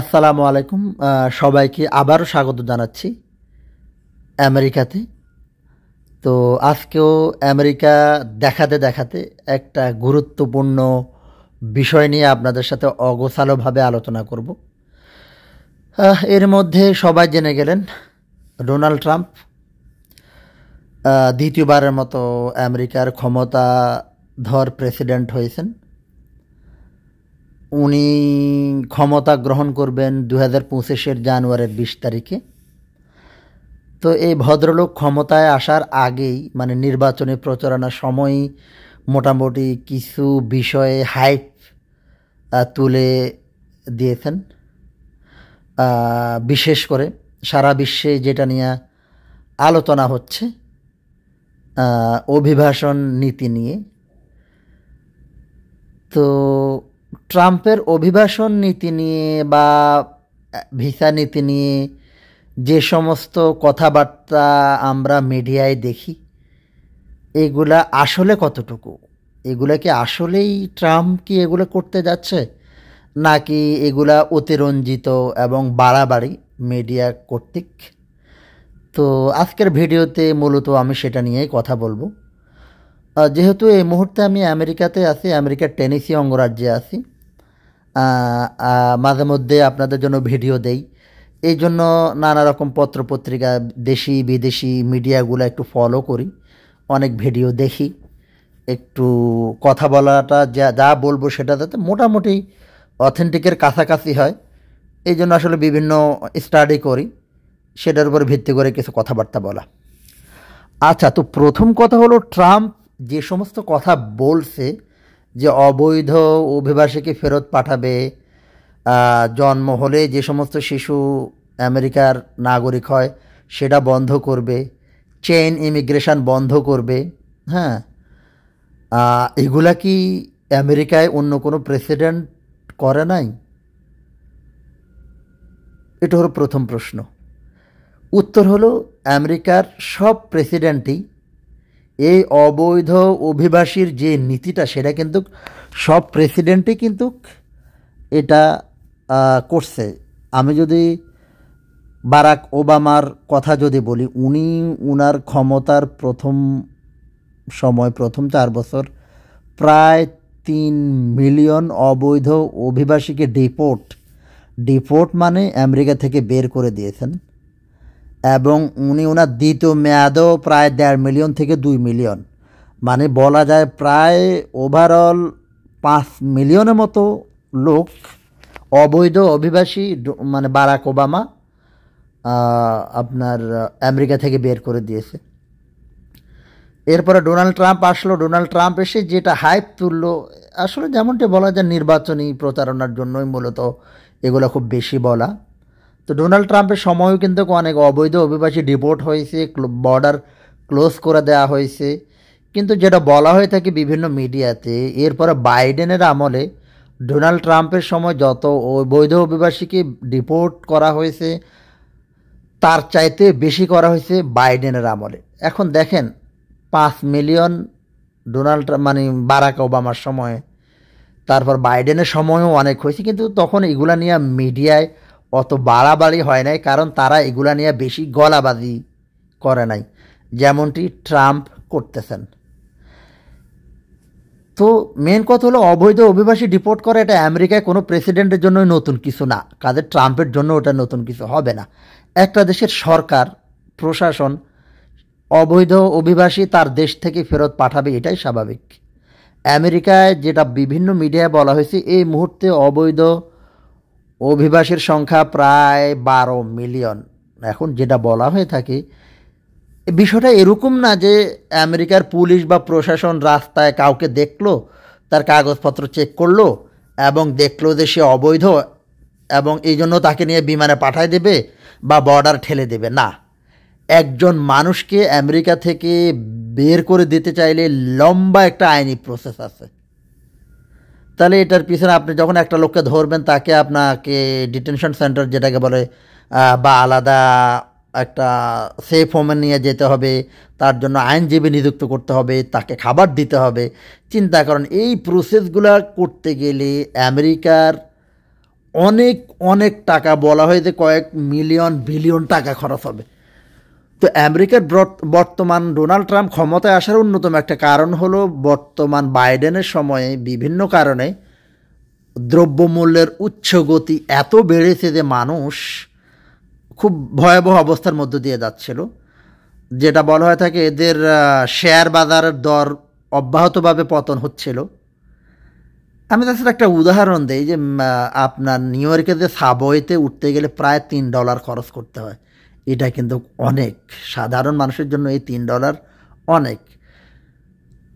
আসসালামু আলাইকুম সবাইকে আবারও স্বাগত জানাচ্ছি আমেরিকাতে তো আজকেও আমেরিকা দেখাতে দেখাতে একটা গুরুত্বপূর্ণ বিষয় নিয়ে আপনাদের সাথে অগোছালোভাবে আলোচনা করব এর মধ্যে সবাই জেনে গেলেন ডোনাল্ড ট্রাম্প দ্বিতীয়বারের মতো আমেরিকার ক্ষমতাধর প্রেসিডেন্ট হয়েছেন উনি ক্ষমতা গ্রহণ করবেন দু হাজার পঁচিশের জানুয়ারির বিশ তারিখে তো এই ভদ্রলোক ক্ষমতায় আসার আগেই মানে নির্বাচনী প্রচারণার সময়ই মোটামুটি কিছু বিষয়ে হাইপ তুলে দিয়েছেন বিশেষ করে সারা বিশ্বে যেটা নিয়ে আলোচনা হচ্ছে অভিভাষণ নীতি নিয়ে তো ট্রাম্পের অভিবাসন নীতি নিয়ে বা ভিসা নীতি নিয়ে যে সমস্ত কথাবার্তা আমরা মিডিয়ায় দেখি এগুলা আসলে কতটুকু এগুলা কি আসলেই ট্রাম্প কি এগুলো করতে যাচ্ছে নাকি এগুলা অতিরঞ্জিত এবং বাড়াবাড়ি মিডিয়া কর্তৃক তো আজকের ভিডিওতে মূলত আমি সেটা নিয়েই কথা বলবো যেহেতু এই মুহূর্তে আমি আমেরিকাতে আছি আমেরিকার টেনিসি অঙ্গরাজ্যে আছি মাঝে মধ্যে আপনাদের জন্য ভিডিও দেই এই জন্য নানা রকম পত্র পত্রিকা দেশি বিদেশি মিডিয়াগুলো একটু ফলো করি অনেক ভিডিও দেখি একটু কথা বলাটা যা যা বলবো সেটা যাতে মোটামুটি অথেন্টিকের কাছাকাছি হয় এই জন্য আসলে বিভিন্ন স্টাডি করি সেটার উপর ভিত্তি করে কিছু কথাবার্তা বলা আচ্ছা তো প্রথম কথা হলো ট্রাম্প যে সমস্ত কথা বলছে যে অবৈধ অভিবাসীকে ফেরত পাঠাবে জন্ম হলে যে সমস্ত শিশু আমেরিকার নাগরিক হয় সেটা বন্ধ করবে চেইন ইমিগ্রেশন বন্ধ করবে হ্যাঁ এগুলা কি আমেরিকায় অন্য কোনো প্রেসিডেন্ট করে নাই এটা হলো প্রথম প্রশ্ন উত্তর হলো আমেরিকার সব প্রেসিডেন্টই এই অবৈধ অভিবাসীর যে নীতিটা সেটা কিন্তু সব প্রেসিডেন্টই কিন্তু এটা করছে আমি যদি বারাক ওবামার কথা যদি বলি উনি উনার ক্ষমতার প্রথম সময় প্রথম চার বছর প্রায় তিন মিলিয়ন অবৈধ অভিবাসীকে ডিপোর্ট ডিপোর্ট মানে আমেরিকা থেকে বের করে দিয়েছেন এবং উনি ওনার দ্বিতীয় মেয়াদেও প্রায় দেড় মিলিয়ন থেকে দুই মিলিয়ন মানে বলা যায় প্রায় ওভারঅল পাঁচ মিলিয়নের মতো লোক অবৈধ অভিবাসী মানে বারাক ওবামা আপনার আমেরিকা থেকে বের করে দিয়েছে এরপরে ডোনাল্ড ট্রাম্প আসলো ডোনাল্ড ট্রাম্প এসে যেটা হাইপ তুলল আসলে যেমনটি বলা যায় নির্বাচনী প্রচারণার জন্যই মূলত এগুলো খুব বেশি বলা তো ডোনাল্ড ট্রাম্পের সময়ও কিন্তু অনেক অবৈধ অভিবাসী ডিপোর্ট হয়েছে বর্ডার ক্লোজ করে দেওয়া হয়েছে কিন্তু যেটা বলা হয়ে থাকে বিভিন্ন মিডিয়াতে এরপরে বাইডেনের আমলে ডোনাল্ড ট্রাম্পের সময় যত অবৈধ অভিবাসীকে ডিপোর্ট করা হয়েছে তার চাইতে বেশি করা হয়েছে বাইডেনের আমলে এখন দেখেন পাঁচ মিলিয়ন ডোনাল্ড মানে বারাক ওবামার সময়ে তারপর বাইডেনের সময়ও অনেক হয়েছে কিন্তু তখন এগুলা নিয়ে মিডিয়ায় অত বাড়াবাড়ি হয় নাই কারণ তারা এগুলা নিয়ে বেশি গলাবাজি করে নাই যেমনটি ট্রাম্প করতেছেন তো মেন কথা হলো অবৈধ অভিবাসী ডিপোর্ট করা এটা আমেরিকায় কোনো প্রেসিডেন্টের জন্য নতুন কিছু না কাজে ট্রাম্পের জন্য ওটা নতুন কিছু হবে না একটা দেশের সরকার প্রশাসন অবৈধ অভিবাসী তার দেশ থেকে ফেরত পাঠাবে এটাই স্বাভাবিক আমেরিকায় যেটা বিভিন্ন মিডিয়ায় বলা হয়েছে এই মুহূর্তে অবৈধ অভিবাসীর সংখ্যা প্রায় বারো মিলিয়ন এখন যেটা বলা হয়ে থাকে বিষয়টা এরকম না যে আমেরিকার পুলিশ বা প্রশাসন রাস্তায় কাউকে দেখলো তার কাগজপত্র চেক করলো এবং দেখলো যে সে অবৈধ এবং এই জন্য তাকে নিয়ে বিমানে পাঠায় দেবে বা বর্ডার ঠেলে দেবে না একজন মানুষকে আমেরিকা থেকে বের করে দিতে চাইলে লম্বা একটা আইনি প্রসেস আছে তাহলে এটার পিছনে আপনি যখন একটা লোককে ধরবেন তাকে আপনাকে ডিটেনশন সেন্টার যেটাকে বলে বা আলাদা একটা সেফ হোমে নিয়ে যেতে হবে তার জন্য আইনজীবী নিযুক্ত করতে হবে তাকে খাবার দিতে হবে চিন্তা করেন এই প্রসেসগুলো করতে গেলে আমেরিকার অনেক অনেক টাকা বলা হয়েছে কয়েক মিলিয়ন বিলিয়ন টাকা খরচ হবে তো আমেরিকার বর্তমান ডোনাল্ড ট্রাম্প ক্ষমতায় আসার অন্যতম একটা কারণ হলো বর্তমান বাইডেনের সময়ে বিভিন্ন কারণে দ্রব্যমূল্যের উচ্চ গতি এত বেড়েছে যে মানুষ খুব ভয়াবহ অবস্থার মধ্য দিয়ে যাচ্ছিল যেটা বলা হয়ে থাকে এদের শেয়ার বাজারের দর অব্যাহতভাবে পতন হচ্ছিল আমি তাছাড়া একটা উদাহরণ দিই যে আপনার নিউ ইয়র্কে যে সাবওয়েতে উঠতে গেলে প্রায় তিন ডলার খরচ করতে হয় এটা কিন্তু অনেক সাধারণ মানুষের জন্য এই তিন ডলার অনেক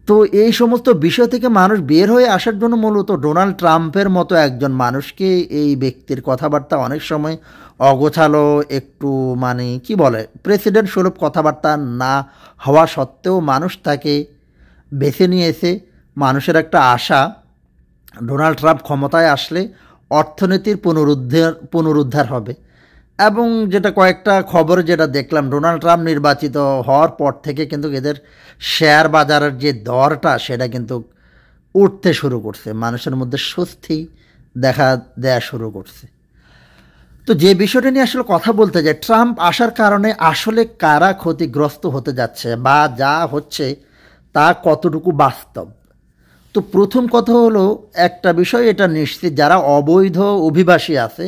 তো এই সমস্ত বিষয় থেকে মানুষ বের হয়ে আসার জন্য মূলত ডোনাল্ড ট্রাম্পের মতো একজন মানুষকে এই ব্যক্তির কথাবার্তা অনেক সময় অগোছালো একটু মানে কি বলে প্রেসিডেন্ট স্বরূপ কথাবার্তা না হওয়া সত্ত্বেও মানুষ তাকে বেছে নিয়েছে মানুষের একটা আশা ডোনাল্ড ট্রাম্প ক্ষমতায় আসলে অর্থনীতির পুনরুদ্ধার পুনরুদ্ধার হবে এবং যেটা কয়েকটা খবর যেটা দেখলাম ডোনাল্ড ট্রাম্প নির্বাচিত হওয়ার পর থেকে কিন্তু এদের শেয়ার বাজারের যে দরটা সেটা কিন্তু উঠতে শুরু করছে মানুষের মধ্যে স্বস্তি দেখা দেয়া শুরু করছে তো যে বিষয়টা নিয়ে আসলে কথা বলতে যাই ট্রাম্প আসার কারণে আসলে কারা ক্ষতিগ্রস্ত হতে যাচ্ছে বা যা হচ্ছে তা কতটুকু বাস্তব তো প্রথম কথা হলো একটা বিষয় এটা নিশ্চিত যারা অবৈধ অভিবাসী আছে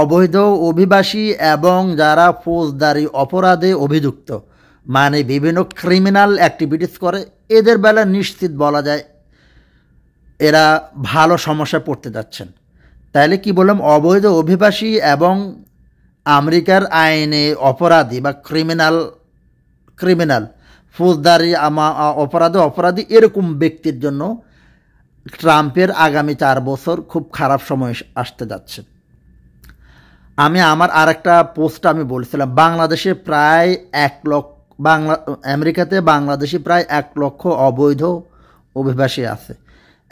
অবৈধ অভিবাসী এবং যারা ফৌজদারি অপরাধে অভিযুক্ত মানে বিভিন্ন ক্রিমিনাল অ্যাক্টিভিটিস করে এদের বেলা নিশ্চিত বলা যায় এরা ভালো সমস্যা পড়তে যাচ্ছেন তাহলে কি বললাম অবৈধ অভিবাসী এবং আমেরিকার আইনে অপরাধী বা ক্রিমিনাল ক্রিমিনাল ফৌজদারি আমা অপরাধে অপরাধী এরকম ব্যক্তির জন্য ট্রাম্পের আগামী চার বছর খুব খারাপ সময় আসতে যাচ্ছে আমি আমার আর একটা পোস্ট আমি বলছিলাম বাংলাদেশে প্রায় এক লক্ষ বাংলা আমেরিকাতে বাংলাদেশে প্রায় এক লক্ষ অবৈধ অভিবাসী আছে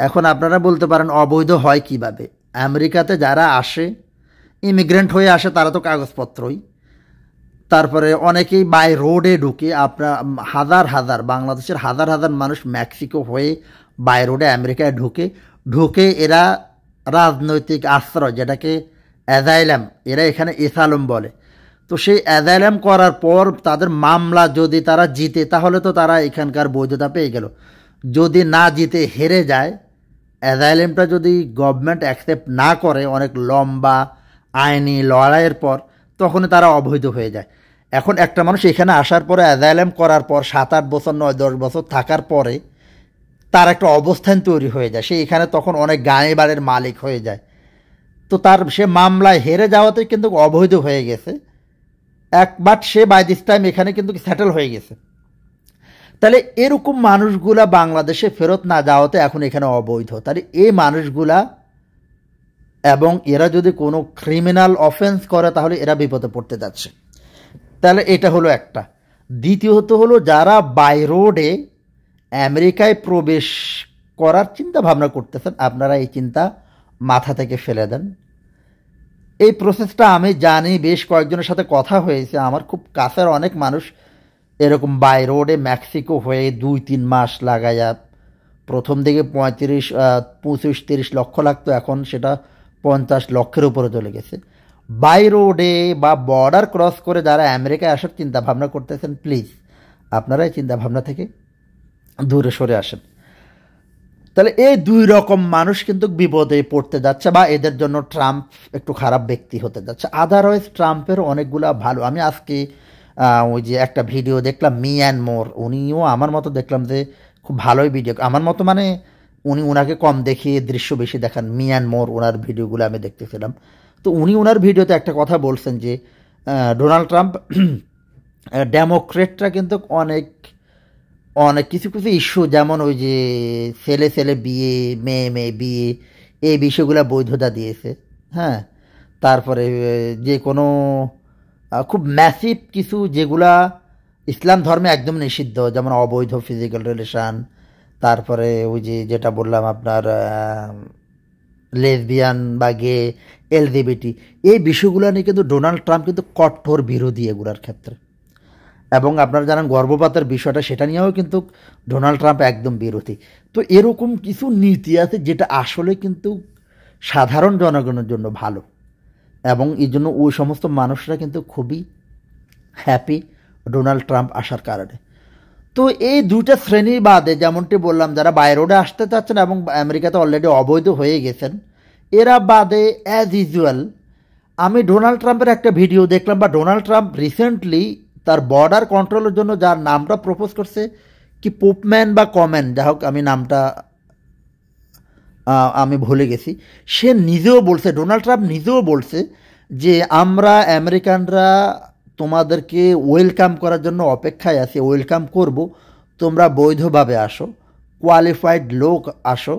এখন আপনারা বলতে পারেন অবৈধ হয় কিভাবে আমেরিকাতে যারা আসে ইমিগ্রেন্ট হয়ে আসে তারা তো কাগজপত্রই তারপরে অনেকেই বাই রোডে ঢুকে আপনার হাজার হাজার বাংলাদেশের হাজার হাজার মানুষ মেক্সিকো হয়ে বাই রোডে আমেরিকায় ঢুকে ঢুকে এরা রাজনৈতিক আশ্রয় যেটাকে অ্যাজাইলাম এরা এখানে এসালম বলে তো সেই অ্যাজাইলাম করার পর তাদের মামলা যদি তারা জিতে তাহলে তো তারা এখানকার বৈধতা পেয়ে গেল যদি না জিতে হেরে যায় অ্যাজাইলেমটা যদি গভর্নমেন্ট অ্যাকসেপ্ট না করে অনেক লম্বা আইনি লড়াইয়ের পর তখন তারা অবৈধ হয়ে যায় এখন একটা মানুষ এখানে আসার পরে অ্যাজাইলেম করার পর সাত আট বছর নয় দশ বছর থাকার পরে তার একটা অবস্থান তৈরি হয়ে যায় সে এখানে তখন অনেক গাঁয়ে বাড়ির মালিক হয়ে যায় তো তার সে মামলায় হেরে যাওয়াতে কিন্তু অবৈধ হয়ে গেছে এক বাট সে বাই দিস টাইম এখানে কিন্তু সেটেল হয়ে গেছে তাহলে এরকম মানুষগুলা বাংলাদেশে ফেরত না যাওয়াতে এখন এখানে অবৈধ তাহলে এই মানুষগুলা এবং এরা যদি কোনো ক্রিমিনাল অফেন্স করে তাহলে এরা বিপদে পড়তে যাচ্ছে তাহলে এটা হলো একটা দ্বিতীয়ত হলো যারা বাই রোডে আমেরিকায় প্রবেশ করার চিন্তা ভাবনা করতেছেন আপনারা এই চিন্তা মাথা থেকে ফেলে দেন এই প্রসেসটা আমি জানি বেশ কয়েকজনের সাথে কথা হয়েছে আমার খুব কাছের অনেক মানুষ এরকম বাই রোডে মেক্সিকো হয়ে দুই তিন মাস লাগাইয়া প্রথম দিকে পঁয়ত্রিশ পঁচিশ তিরিশ লক্ষ লাগতো এখন সেটা পঞ্চাশ লক্ষের উপরে চলে গেছে বাই রোডে বা বর্ডার ক্রস করে যারা আমেরিকায় আসার চিন্তাভাবনা করতেছেন প্লিজ আপনারা এই চিন্তাভাবনা থেকে দূরে সরে আসেন তাহলে এই দুই রকম মানুষ কিন্তু বিপদে পড়তে যাচ্ছে বা এদের জন্য ট্রাম্প একটু খারাপ ব্যক্তি হতে যাচ্ছে আদারওয়াইজ ট্রাম্পের অনেকগুলা ভালো আমি আজকে ওই যে একটা ভিডিও দেখলাম মি অ্যান্ড মোর উনিও আমার মতো দেখলাম যে খুব ভালোই ভিডিও আমার মতো মানে উনি ওনাকে কম দেখিয়ে দৃশ্য বেশি দেখান মি অ্যান্ড মোর ওনার ভিডিওগুলো আমি দেখতেছিলাম তো উনি ওনার ভিডিওতে একটা কথা বলছেন যে ডোনাল্ড ট্রাম্প ডেমোক্রেটরা কিন্তু অনেক অনেক কিছু কিছু ইস্যু যেমন ওই যে ছেলে ছেলে বিয়ে মেয়ে মেয়ে বিয়ে এই বিষয়গুলো বৈধতা দিয়েছে হ্যাঁ তারপরে যে কোনো খুব ম্যাসিভ কিছু যেগুলা ইসলাম ধর্মে একদম নিষিদ্ধ যেমন অবৈধ ফিজিক্যাল রিলেশান তারপরে ওই যে যেটা বললাম আপনার লেসবিয়ান বা গে এলজিবিটি এই বিষয়গুলো নিয়ে কিন্তু ডোনাল্ড ট্রাম্প কিন্তু কঠোর বিরোধী এগুলার ক্ষেত্রে এবং আপনারা জানেন গর্ভপাতের বিষয়টা সেটা নিয়েও কিন্তু ডোনাল্ড ট্রাম্প একদম বিরোধী তো এরকম কিছু নীতি আছে যেটা আসলে কিন্তু সাধারণ জনগণের জন্য ভালো এবং এই জন্য ওই সমস্ত মানুষরা কিন্তু খুবই হ্যাপি ডোনাল্ড ট্রাম্প আসার কারণে তো এই দুইটা শ্রেণীর বাদে যেমনটি বললাম যারা বাইরোডে আসতে চাচ্ছেন এবং আমেরিকাতে অলরেডি অবৈধ হয়ে গেছেন এরা বাদে অ্যাজ ইউজুয়াল আমি ডোনাল্ড ট্রাম্পের একটা ভিডিও দেখলাম বা ডোনাল্ড ট্রাম্প রিসেন্টলি তার বর্ডার কন্ট্রোলের জন্য যার নামটা প্রপোজ করছে কি পোপম্যান বা কমেন যা হোক আমি নামটা আমি ভুলে গেছি সে নিজেও বলছে ডোনাল্ড ট্রাম্প নিজেও বলছে যে আমরা আমেরিকানরা তোমাদেরকে ওয়েলকাম করার জন্য অপেক্ষায় আছি ওয়েলকাম করব তোমরা বৈধভাবে আসো কোয়ালিফাইড লোক আসো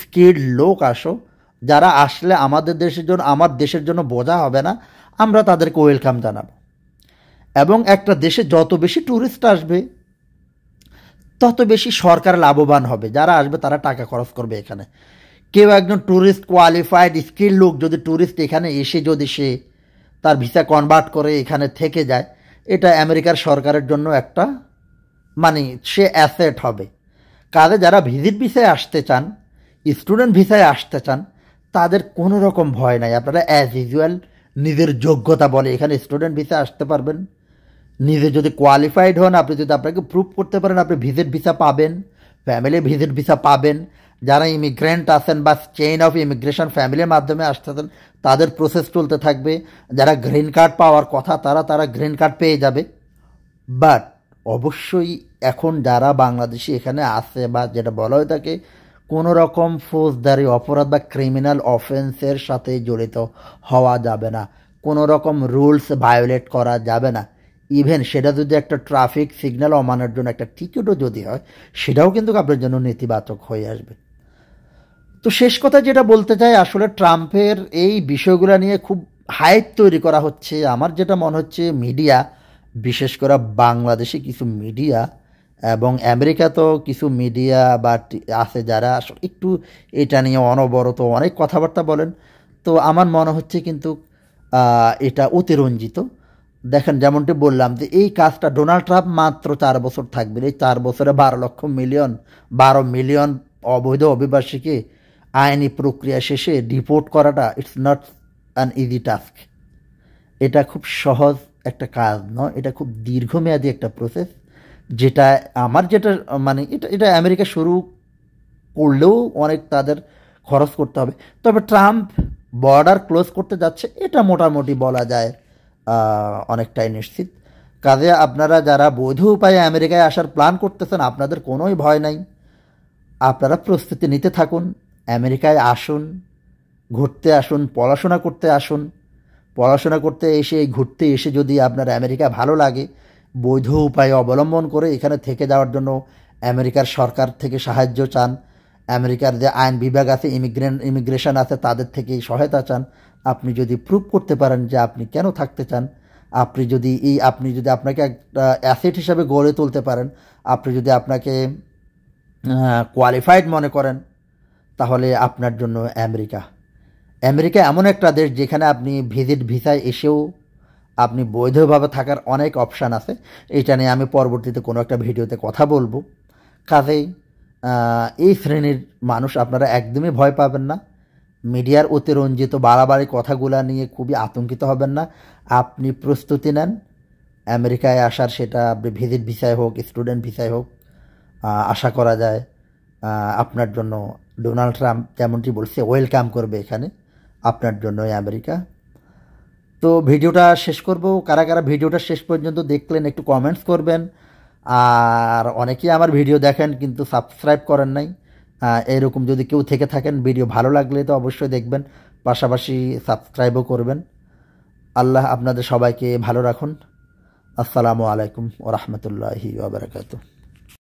স্কিল্ড লোক আসো যারা আসলে আমাদের দেশের জন্য আমার দেশের জন্য বোঝা হবে না আমরা তাদেরকে ওয়েলকাম জানাবো এবং একটা দেশে যত বেশি ট্যুরিস্ট আসবে তত বেশি সরকার লাভবান হবে যারা আসবে তারা টাকা খরচ করবে এখানে কেউ একজন ট্যুরিস্ট কোয়ালিফাইড স্কিল লোক যদি ট্যুরিস্ট এখানে এসে যদি সে তার ভিসা কনভার্ট করে এখানে থেকে যায় এটা আমেরিকার সরকারের জন্য একটা মানে সে অ্যাসেট হবে কাজে যারা ভিজিট ভিসায় আসতে চান স্টুডেন্ট ভিসায় আসতে চান তাদের কোনো রকম ভয় নাই আপনারা অ্যাজ ইউজুয়াল নিজের যোগ্যতা বলে এখানে স্টুডেন্ট ভিসায় আসতে পারবেন নিজে যদি কোয়ালিফাইড হন আপনি যদি আপনাকে প্রুভ করতে পারেন আপনি ভিজিট ভিসা পাবেন ফ্যামিলি ভিজিট ভিসা পাবেন যারা ইমিগ্রেন্ট আসেন বা চেইন অফ ইমিগ্রেশন ফ্যামিলির মাধ্যমে আসতেছেন তাদের প্রসেস চলতে থাকবে যারা গ্রিন কার্ড পাওয়ার কথা তারা তারা গ্রিন কার্ড পেয়ে যাবে বাট অবশ্যই এখন যারা বাংলাদেশি এখানে আসে বা যেটা বলা হয়ে থাকে কোনো রকম ফৌজদারি অপরাধ বা ক্রিমিনাল অফেন্সের সাথে জড়িত হওয়া যাবে না কোনো রকম রুলস ভায়োলেট করা যাবে না ইভেন সেটা যদি একটা ট্রাফিক সিগন্যাল অমানার জন্য একটা টিকিটও যদি হয় সেটাও কিন্তু আপনার জন্য নেতিবাচক হয়ে আসবে তো শেষ কথা যেটা বলতে চাই আসলে ট্রাম্পের এই বিষয়গুলো নিয়ে খুব হাইপ তৈরি করা হচ্ছে আমার যেটা মনে হচ্ছে মিডিয়া বিশেষ করে বাংলাদেশে কিছু মিডিয়া এবং আমেরিকা তো কিছু মিডিয়া বা আছে যারা আসলে একটু এটা নিয়ে অনবরত অনেক কথাবার্তা বলেন তো আমার মনে হচ্ছে কিন্তু এটা অতিরঞ্জিত দেখেন যেমনটি বললাম যে এই কাজটা ডোনাল্ড ট্রাম্প মাত্র চার বছর থাকবেন এই চার বছরে বারো লক্ষ মিলিয়ন বারো মিলিয়ন অবৈধ অভিবাসীকে আইনি প্রক্রিয়া শেষে ডিপোর্ট করাটা it's not an easy task এটা খুব সহজ একটা কাজ নয় এটা খুব দীর্ঘমেয়াদী একটা প্রসেস যেটা আমার যেটা মানে এটা এটা আমেরিকা শুরু করলেও অনেক তাদের খরচ করতে হবে তবে ট্রাম্প বর্ডার ক্লোজ করতে যাচ্ছে এটা মোটামুটি বলা যায় অনেকটাই নিশ্চিত কাজে আপনারা যারা বৈধ উপায়ে আমেরিকায় আসার প্ল্যান করতেছেন আপনাদের কোনোই ভয় নাই আপনারা প্রস্তুতি নিতে থাকুন আমেরিকায় আসুন ঘুরতে আসুন পড়াশোনা করতে আসুন পড়াশোনা করতে এসে ঘুরতে এসে যদি আপনার আমেরিকা ভালো লাগে বৈধ উপায় অবলম্বন করে এখানে থেকে যাওয়ার জন্য আমেরিকার সরকার থেকে সাহায্য চান আমেরিকার যে আইন বিভাগ আছে ইমিগ্রেন ইমিগ্রেশন আছে তাদের থেকে সহায়তা চান আপনি যদি প্রুভ করতে পারেন যে আপনি কেন থাকতে চান আপনি যদি এই আপনি যদি আপনাকে একটা অ্যাসেট হিসাবে গড়ে তুলতে পারেন আপনি যদি আপনাকে কোয়ালিফাইড মনে করেন তাহলে আপনার জন্য আমেরিকা আমেরিকা এমন একটা দেশ যেখানে আপনি ভিজিট ভিসায় এসেও আপনি বৈধভাবে থাকার অনেক অপশান আছে এটা নিয়ে আমি পরবর্তীতে কোনো একটা ভিডিওতে কথা বলবো কাজেই এই শ্রেণীর মানুষ আপনারা একদমই ভয় পাবেন না মিডিয়ার অতিরঞ্জিত বাড়াবাড়ি কথাগুলো নিয়ে খুবই আতঙ্কিত হবেন না আপনি প্রস্তুতি নেন আমেরিকায় আসার সেটা আপনি ভিজিট ভিসায় হোক স্টুডেন্ট ভিসায় হোক আশা করা যায় আপনার জন্য ডোনাল্ড ট্রাম্প যেমনটি বলছে ওয়েলকাম করবে এখানে আপনার জন্যই আমেরিকা তো ভিডিওটা শেষ করব কারা কারা ভিডিওটা শেষ পর্যন্ত দেখলেন একটু কমেন্টস করবেন আর অনেকেই আমার ভিডিও দেখেন কিন্তু সাবস্ক্রাইব করেন নাই এরকম যদি কেউ থেকে থাকেন ভিডিও ভালো লাগলে তো অবশ্যই দেখবেন পাশাপাশি সাবস্ক্রাইবও করবেন আল্লাহ আপনাদের সবাইকে ভালো রাখুন আসসালামু আলাইকুম ও রহমতুল্লাহি ওবরাকাতু